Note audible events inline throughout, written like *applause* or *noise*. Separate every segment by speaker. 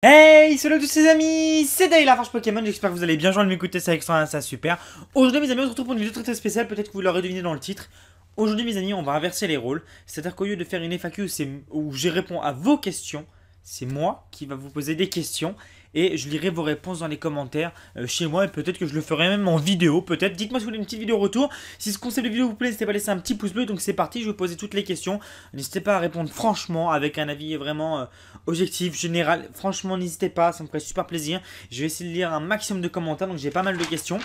Speaker 1: Hey, salut à tous les amis, c'est Day, la Pokémon, j'espère que vous allez bien, je vais m'écouter, ça extra, ça super. Aujourd'hui mes amis, on se retrouve pour une vidéo très très spéciale, peut-être que vous l'aurez deviné dans le titre. Aujourd'hui mes amis, on va inverser les rôles, c'est-à-dire qu'au lieu de faire une FAQ où, où je réponds à vos questions, c'est moi qui va vous poser des questions et je lirai vos réponses dans les commentaires euh, chez moi et peut-être que je le ferai même en vidéo, peut-être. Dites-moi si vous voulez une petite vidéo retour. Si ce concept de vidéo vous plaît, n'hésitez pas à laisser un petit pouce bleu. Donc c'est parti, je vais poser toutes les questions. N'hésitez pas à répondre franchement avec un avis vraiment euh, objectif, général. Franchement, n'hésitez pas, ça me ferait super plaisir. Je vais essayer de lire un maximum de commentaires, donc j'ai pas mal de questions.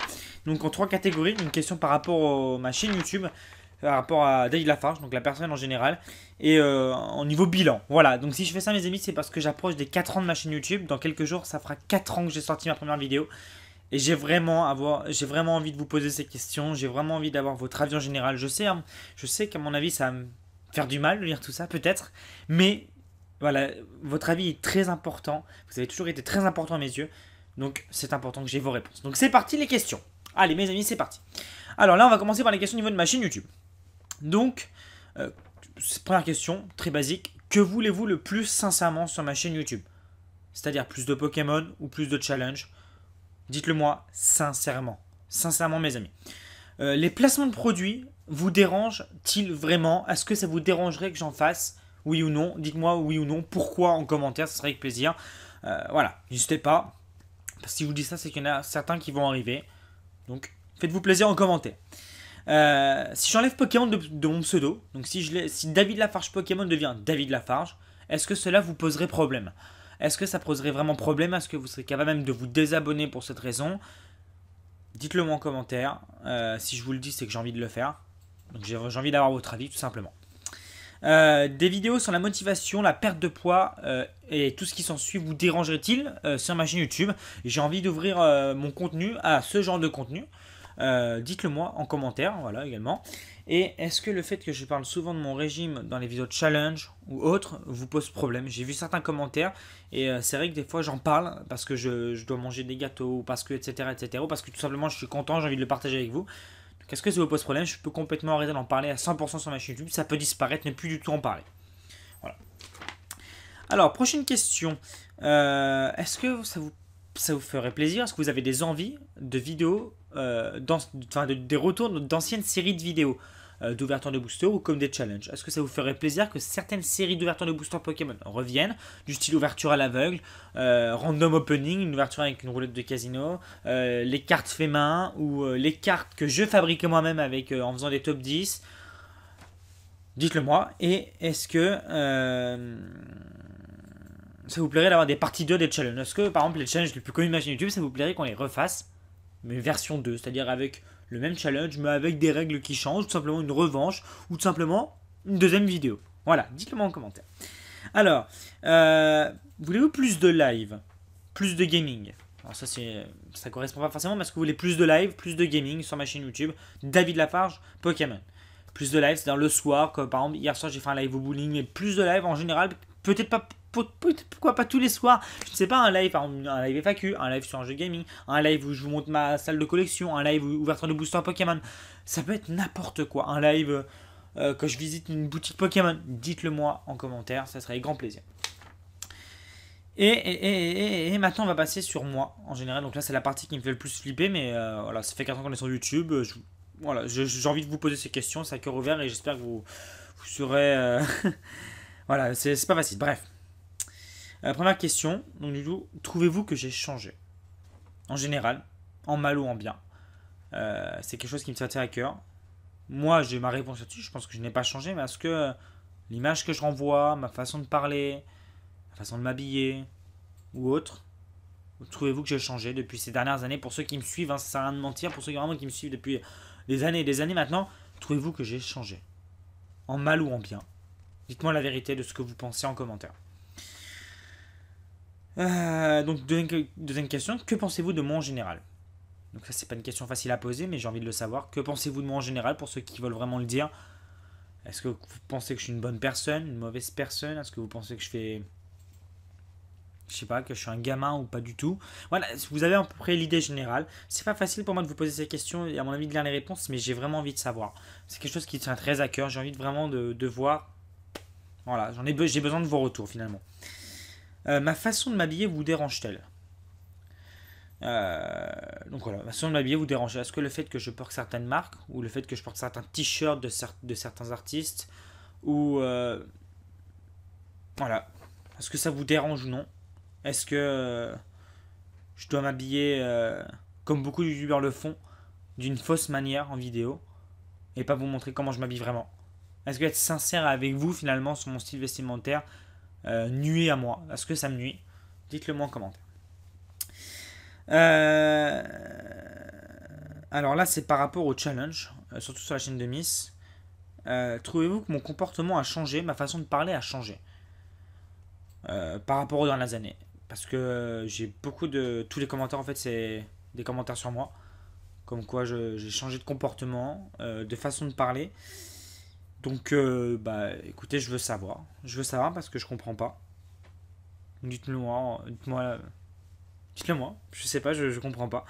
Speaker 1: Donc en trois catégories, une question par rapport à ma chaîne YouTube. Euh, par rapport à David Lafarge, donc la personne en général, et en euh, niveau bilan. Voilà, donc si je fais ça mes amis, c'est parce que j'approche des 4 ans de ma chaîne YouTube. Dans quelques jours, ça fera 4 ans que j'ai sorti ma première vidéo. Et j'ai vraiment, avoir, j'ai vraiment envie de vous poser ces questions, j'ai vraiment envie d'avoir votre avis en général. Je sais, hein, je sais qu'à mon avis, ça va me faire du mal de lire tout ça, peut-être, mais voilà, votre avis est très important. Vous avez toujours été très important à mes yeux, donc c'est important que j'ai vos réponses. Donc c'est parti les questions. Allez mes amis, c'est parti. Alors là, on va commencer par les questions au niveau de ma chaîne YouTube. Donc, euh, première question, très basique. Que voulez-vous le plus sincèrement sur ma chaîne YouTube C'est-à-dire plus de Pokémon ou plus de challenge Dites-le moi sincèrement. Sincèrement, mes amis. Euh, les placements de produits vous dérangent-ils vraiment Est-ce que ça vous dérangerait que j'en fasse Oui ou non Dites-moi oui ou non. Pourquoi en commentaire Ce serait avec plaisir. Euh, voilà, n'hésitez pas. Parce que si je vous dis ça, c'est qu'il y en a certains qui vont arriver. Donc, faites-vous plaisir en commentaire. Euh, si j'enlève Pokémon de, mon pseudo, donc si, je si David Lafarge Pokémon devient David Lafarge, est-ce que cela vous poserait problème Est-ce que ça poserait vraiment problème Est-ce que vous serez capable même de vous désabonner pour cette raison Dites-le moi en commentaire. Euh, si je vous le dis, c'est que j'ai envie de le faire. Donc j'ai envie d'avoir votre avis, tout simplement. Euh, des vidéos sur la motivation, la perte de poids et tout ce qui s'ensuit vous dérangerait-il sur ma chaîne YouTube J'ai envie d'ouvrir mon contenu à ce genre de contenu. Euh, dites-le moi en commentaire, voilà également. Et est-ce que le fait que je parle souvent de mon régime dans les vidéos de challenge ou autres vous pose problème J'ai vu certains commentaires et euh, c'est vrai que des fois j'en parle parce que je, dois manger des gâteaux ou parce que etc etc ou parce que tout simplement je suis content, j'ai envie de le partager avec vous. quest est-ce que ça vous pose problème Je peux complètement arrêter d'en parler à 100% sur ma chaîne YouTube, ça peut disparaître, ne plus du tout en parler. Voilà. Alors prochaine question. Euh, est-ce que ça vous ça vous ferait plaisir Est-ce que vous avez des envies de vidéos, euh, enfin, des retours d'anciennes séries de vidéos euh, d'ouverture de booster ou comme des challenges Est-ce que ça vous ferait plaisir que certaines séries d'ouverture de booster Pokémon reviennent, du style ouverture à l'aveugle, euh, random opening, une ouverture avec une roulette de casino, les cartes fait main ou les cartes que je fabrique moi-même avec en faisant des top 10 Dites-le moi, et est-ce que ça vous plairait d'avoir des parties 2 des challenges est que par exemple les challenges les plus connus de ma YouTube, ça vous plairait qu'on les refasse Mais version 2, c'est-à-dire avec le même challenge, mais avec des règles qui changent, tout simplement une revanche, ou tout simplement une deuxième vidéo. Voilà, dites-le moi en commentaire. Alors, euh, voulez-vous plus de live Plus de gaming Alors ça, ça correspond pas forcément, est-ce que vous voulez plus de live, plus de gaming sur ma chaîne YouTube, David Lafarge, Pokémon. Plus de live, c'est-à-dire le soir, comme par exemple hier soir j'ai fait un live au bowling, mais plus de live en général, peut-être pas pourquoi pas tous les soirs Je ne sais pas, un live, un live FAQ, un live sur un jeu gaming, un live où je vous montre ma salle de collection, un live ouverture de booster Pokémon. Ça peut être n'importe quoi. Un live euh, quand je visite une boutique Pokémon. Dites-le moi en commentaire, ça serait grand plaisir. Et, et, et, et, maintenant, on va passer sur moi en général. Donc là, c'est la partie qui me fait le plus flipper, mais euh, voilà, ça fait 4 ans qu'on est sur YouTube. Euh, voilà, j'ai envie de vous poser ces questions, c'est à cœur ouvert, et j'espère que vous, vous serez. Euh, *laughs* voilà, c'est pas facile. Bref. La euh, première question, donc du trouvez-vous que j'ai changé En général, en mal ou en bien. Euh, c'est quelque chose qui me tient à cœur. Moi, j'ai ma réponse là-dessus, je pense que je n'ai pas changé, mais est-ce que euh, l'image que je renvoie, ma façon de parler, ma façon de m'habiller, ou autre, trouvez-vous que j'ai changé depuis ces dernières années Pour ceux qui me suivent, c'est hein, ça sert à rien de mentir, pour ceux vraiment qui me suivent depuis des années et des années maintenant, trouvez-vous que j'ai changé En mal ou en bien Dites-moi la vérité de ce que vous pensez en commentaire. Euh, donc, deuxième, question, que pensez-vous de moi en général Donc, ça, c'est pas une question facile à poser, mais j'ai envie de le savoir. Que pensez-vous de moi en général pour ceux qui veulent vraiment le dire Est-ce que vous pensez que je suis une bonne personne, une mauvaise personne Est-ce que vous pensez que je fais. Je sais pas, que je suis un gamin ou pas du tout. Voilà, vous avez à peu près l'idée générale. C'est pas facile pour moi de vous poser ces questions et à mon avis de lire les réponses, mais j'ai vraiment envie de savoir. C'est quelque chose qui tient très à cœur. J'ai envie de, vraiment de, voir. Voilà, j'en ai, j'ai besoin de vos retours finalement. Euh, ma façon de m'habiller vous dérange-t-elle euh, donc voilà, ma façon de m'habiller vous dérange. Est-ce que le fait que je porte certaines marques, ou le fait que je porte certains t-shirts de, certains artistes, ou... Euh, voilà. Est-ce que ça vous dérange ou non Est-ce que je dois m'habiller, comme beaucoup de youtubeurs le font, d'une fausse manière en vidéo, et pas vous montrer comment je m'habille vraiment est-ce que être sincère avec vous finalement sur mon style vestimentaire, euh, nuit à moi Est-ce que ça me nuit Dites-le moi en commentaire. Euh, alors là, c'est par rapport au challenge, euh, surtout sur la chaîne de Miss. Trouvez-vous que mon comportement a changé, ma façon de parler a changé par rapport aux dernières années Parce que j'ai beaucoup de... Tous les commentaires, en fait, c'est des commentaires sur moi. Comme quoi j'ai changé de comportement, de façon de parler. Donc, euh, bah, écoutez, je veux savoir. Je veux savoir parce que je comprends pas. Dites-le-moi. Dites-moi. Dites-le-moi. Je sais pas, je, comprends pas.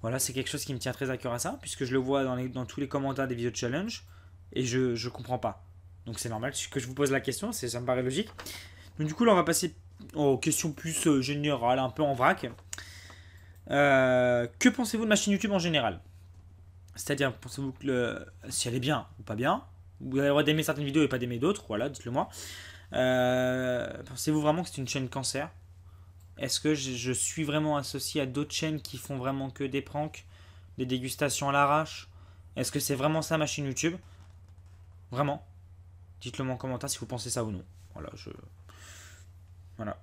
Speaker 1: Voilà, c'est quelque chose qui me tient très à cœur à ça, puisque je le vois dans, tous les commentaires des vidéos de challenge, et je, je comprends pas. Donc c'est normal que je vous pose la question, ça me paraît logique. Donc du coup, là, on va passer aux questions plus euh, générales, un peu en vrac. Euh, que pensez-vous de ma chaîne YouTube en général C'est-à-dire, pensez-vous que si elle est bien ou pas bien vous avez le droit d'aimer certaines vidéos et pas d'aimer d'autres, voilà, dites-le moi. Euh, pensez-vous vraiment que c'est une chaîne cancer Est-ce que je, suis vraiment associé à d'autres chaînes qui font vraiment que des pranks, des dégustations à l'arrache Est-ce que c'est vraiment ça ma chaîne YouTube Vraiment Dites-le moi en commentaire si vous pensez ça ou non. Voilà, je... Voilà.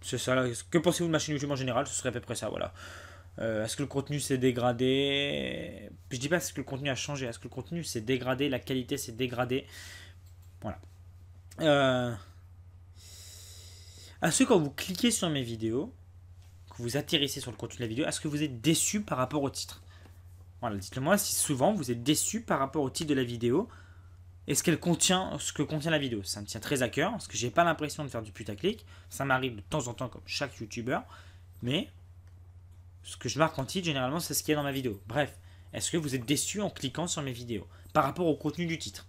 Speaker 1: C'est ça. Que pensez-vous de ma chaîne YouTube en général Ce serait à peu près ça, voilà. Euh, est-ce que le contenu s'est dégradé Je dis pas est-ce que le contenu a changé, est-ce que le contenu s'est dégradé, la qualité s'est dégradée Voilà. À euh, Est-ce que quand vous cliquez sur mes vidéos, que vous atterrissez sur le contenu de la vidéo, est-ce que vous êtes déçu par rapport au titre Voilà, dites-le moi si souvent vous êtes déçu par rapport au titre de la vidéo est ce qu'elle contient, ce que contient la vidéo. Ça me tient très à cœur parce que j'ai pas l'impression de faire du putaclic. Ça m'arrive de temps en temps comme chaque youtubeur, mais ce que je marque en titre, généralement, c'est ce qu'il y a dans ma vidéo. Bref, est-ce que vous êtes déçu en cliquant sur mes vidéos par rapport au contenu du titre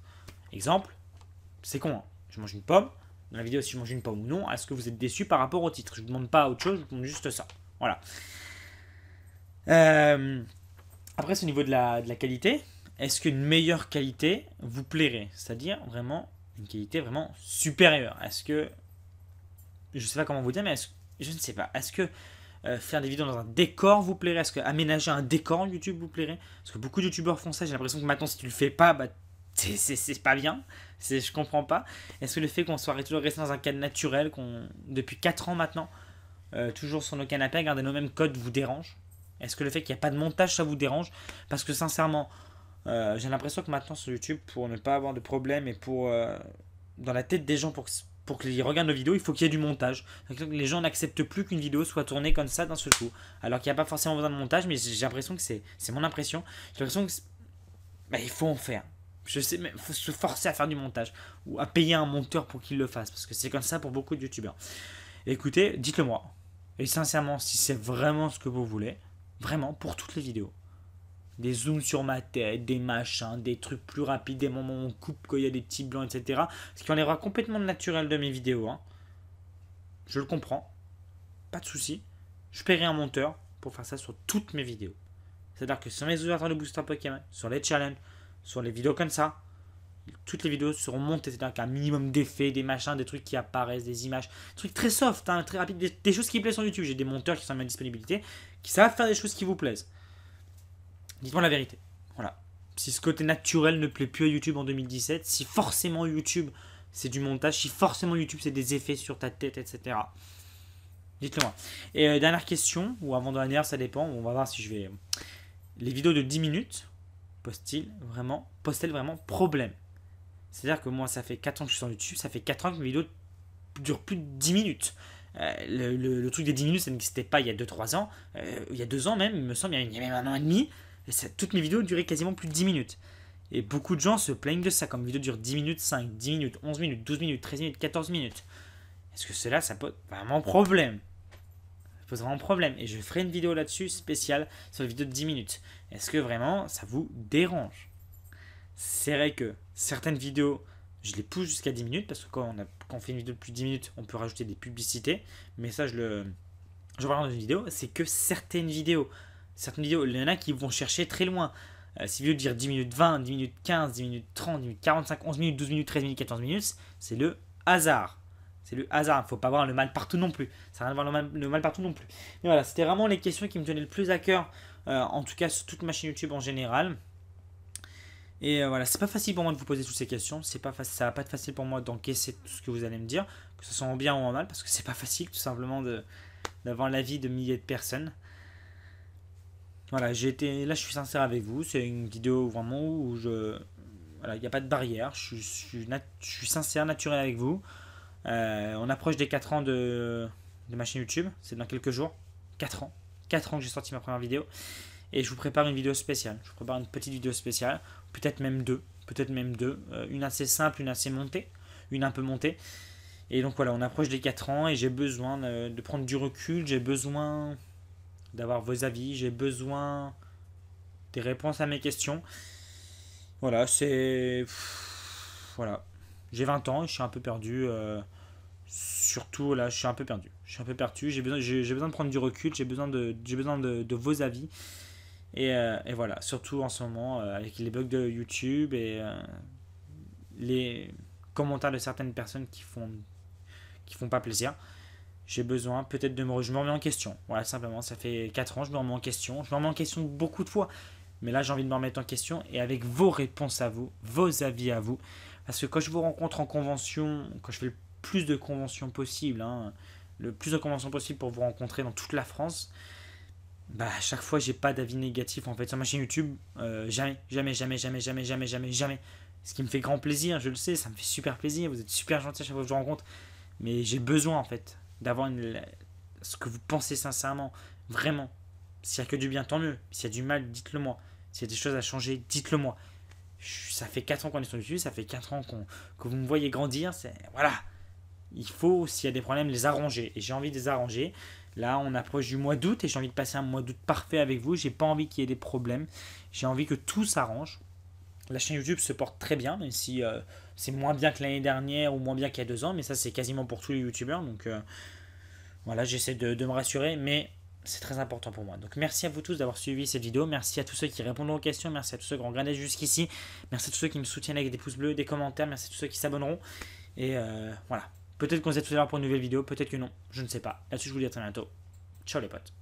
Speaker 1: Exemple, c'est con, hein. je mange une pomme. Dans la vidéo, si je mange une pomme ou non, est-ce que vous êtes déçu par rapport au titre Je ne vous demande pas autre chose, je vous demande juste ça. Voilà. Euh, après, c'est au niveau de la, qualité. Est-ce qu'une meilleure qualité vous plairait C'est-à-dire vraiment une qualité vraiment supérieure. Est-ce que... Je ne sais pas comment vous dire, mais ce je ne sais pas. Est-ce que euh, faire des vidéos dans un décor vous plairait Est-ce que aménager un décor YouTube vous plairait Parce que beaucoup de youtubeurs font ça, j'ai l'impression que maintenant si tu le fais pas, bah c'est pas bien, je comprends pas. Est-ce que le fait qu'on soit toujours resté dans un cadre naturel, qu'on depuis 4 ans maintenant, euh, toujours sur nos canapés, garder nos mêmes codes vous dérange Est-ce que le fait qu'il n'y a pas de montage, ça vous dérange Parce que sincèrement, euh, j'ai l'impression que maintenant sur YouTube, pour ne pas avoir de problème et pour... dans la tête des gens, pour, pour qu'ils regardent nos vidéos, il faut qu'il y ait du montage. Les gens n'acceptent plus qu'une vidéo soit tournée comme ça dans ce coup. Alors qu'il n'y a pas forcément besoin de montage, mais j'ai l'impression que c'est, mon impression. J'ai l'impression que il faut en faire. Je sais, mais faut se forcer à faire du montage ou à payer un monteur pour qu'il le fasse parce que c'est comme ça pour beaucoup de youtubeurs. Écoutez, dites-le moi. Et sincèrement, si c'est vraiment ce que vous voulez, vraiment pour toutes les vidéos, des zooms sur ma tête, des machins, des trucs plus rapides, des moments où on coupe quand il y a des petits blancs, etc. Ce qui enlèvera complètement naturel de mes vidéos. Hein. Je le comprends. Pas de souci. Je paierai un monteur pour faire ça sur toutes mes vidéos. C'est-à-dire que sur mes ouvertures de booster Pokémon, sur les challenges, sur les vidéos comme ça, toutes les vidéos seront montées, c'est-à-dire qu'un minimum d'effets, des machins, des trucs qui apparaissent, des images, des trucs très soft, hein, très rapides, des, choses qui plaisent sur YouTube. J'ai des monteurs qui sont à ma disponibilité, qui savent faire des choses qui vous plaisent. Dites-moi la vérité. Voilà. Si ce côté naturel ne plaît plus à YouTube en 2017, si forcément YouTube c'est du montage, si forcément YouTube c'est des effets sur ta tête, etc. Dites-le moi. Et euh, dernière question, ou avant-dernière, ça dépend, on va voir si je vais. Euh, les vidéos de 10 minutes, postent vraiment, postent-elles vraiment problème C'est-à-dire que moi, ça fait 4 ans que je suis sur YouTube, ça fait 4 ans que mes vidéos durent plus de 10 minutes. Euh, le, truc des 10 minutes, ça n'existait pas il y a 2-3 ans, il y a 2 ans même, il me semble, il y a même un an et demi toutes mes vidéos duraient quasiment plus de 10 minutes. Et beaucoup de gens se plaignent de ça, comme vidéo dure 10 minutes, 5, 10 minutes, 11 minutes, 12 minutes, 13 minutes, 14 minutes. Est-ce que cela, ça pose vraiment problème Ça pose vraiment problème. Et je ferai une vidéo là-dessus spéciale sur les vidéos de 10 minutes. Est-ce que vraiment ça vous dérange C'est vrai que certaines vidéos, je les pousse jusqu'à 10 minutes parce que quand on, quand on fait une vidéo de plus de 10 minutes, on peut rajouter des publicités. Mais ça, je le. Je parle dans une vidéo, c'est que certaines vidéos certaines vidéos, il y en a qui vont chercher très loin. Euh, si vous dire 10 minutes 20, 10 minutes 15, 10 minutes 30, 10 minutes 45, 11 minutes, 12 minutes, 13 minutes, 14 minutes, c'est le hasard. C'est le hasard, il ne faut pas voir le mal partout non plus. Ça n'a rien à voir le mal, partout non plus. Mais voilà, c'était vraiment les questions qui me tenaient le plus à cœur, euh, en tout cas sur toute ma chaîne YouTube en général. Et euh, voilà, c'est pas facile pour moi de vous poser toutes ces questions, c'est pas ça va pas être facile pour moi d'encaisser tout ce que vous allez me dire, que ce soit en bien ou en mal, parce que c'est pas facile tout simplement d'avoir l'avis de milliers de personnes. Voilà, j'étais là, je suis sincère avec vous. C'est une vidéo vraiment où je. Voilà, il n'y a pas de barrière. Je, suis, je suis sincère, naturel avec vous. Euh, on approche des 4 ans de, de ma chaîne YouTube. C'est dans quelques jours. 4 ans. 4 ans que j'ai sorti ma première vidéo. Et je vous prépare une vidéo spéciale. Je vous prépare une petite vidéo spéciale. Peut-être même deux. Peut-être même deux. Euh, une assez simple, une assez montée. Une un peu montée. Et donc voilà, on approche des 4 ans et j'ai besoin de prendre du recul. J'ai besoin d'avoir vos avis. J'ai besoin des réponses à mes questions. Voilà, c'est. Voilà. J'ai 20 ans et je suis un peu perdu. Euh, surtout là, je suis un peu perdu. Je suis un peu perdu. J'ai besoin, besoin de prendre du recul. J'ai besoin, de, besoin de, vos avis. Euh, et, voilà, surtout en ce moment, euh, avec les bugs de YouTube et les commentaires de certaines personnes qui font, qui font pas plaisir j'ai besoin peut-être de me... Je en question. Voilà, simplement, ça fait 4 ans, je me remets en question. Je me remets en question beaucoup de fois. Mais là, j'ai envie de me remettre en question et avec vos réponses à vous, vos avis à vous. Parce que quand je vous rencontre en convention, quand je fais le plus de conventions possibles, hein, le plus de conventions possibles pour vous rencontrer dans toute la France, bah, à chaque fois, j'ai pas d'avis négatif en fait. Sur ma chaîne YouTube, euh, jamais, jamais, jamais, jamais, jamais, jamais, jamais, Ce qui me fait grand plaisir, je le sais, ça me fait super plaisir. Vous êtes super gentil à chaque fois que je vous rencontre. Mais j'ai besoin en fait d'avoir ce que vous pensez sincèrement, vraiment. S'il n'y a que du bien, tant mieux. S'il y a du mal, dites-le moi. S'il y a des choses à changer, dites-le moi. Ça fait 4 ans qu'on est sur YouTube, ça fait 4 ans qu'on que vous me voyez grandir. Voilà. Il faut, s'il y a des problèmes, les arranger. Et j'ai envie de les arranger. Là, on approche du mois d'août et j'ai envie de passer un mois d'août parfait avec vous. J'ai pas envie qu'il y ait des problèmes. J'ai envie que tout s'arrange la chaîne YouTube se porte très bien, même si euh, c'est moins bien que l'année dernière ou moins bien qu'il y a deux ans, mais ça c'est quasiment pour tous les youtubeurs. Donc euh, voilà, j'essaie de, me rassurer, mais c'est très important pour moi. Donc merci à vous tous d'avoir suivi cette vidéo, merci à tous ceux qui répondront aux questions, merci à tous ceux qui ont regardé jusqu'ici, merci à tous ceux qui me soutiennent avec des pouces bleus, des commentaires, merci à tous ceux qui s'abonneront. Et euh, voilà, peut-être qu'on se retrouve tout à l'heure pour une nouvelle vidéo, peut-être que non, je ne sais pas. Là-dessus je vous dis à très bientôt. Ciao les potes.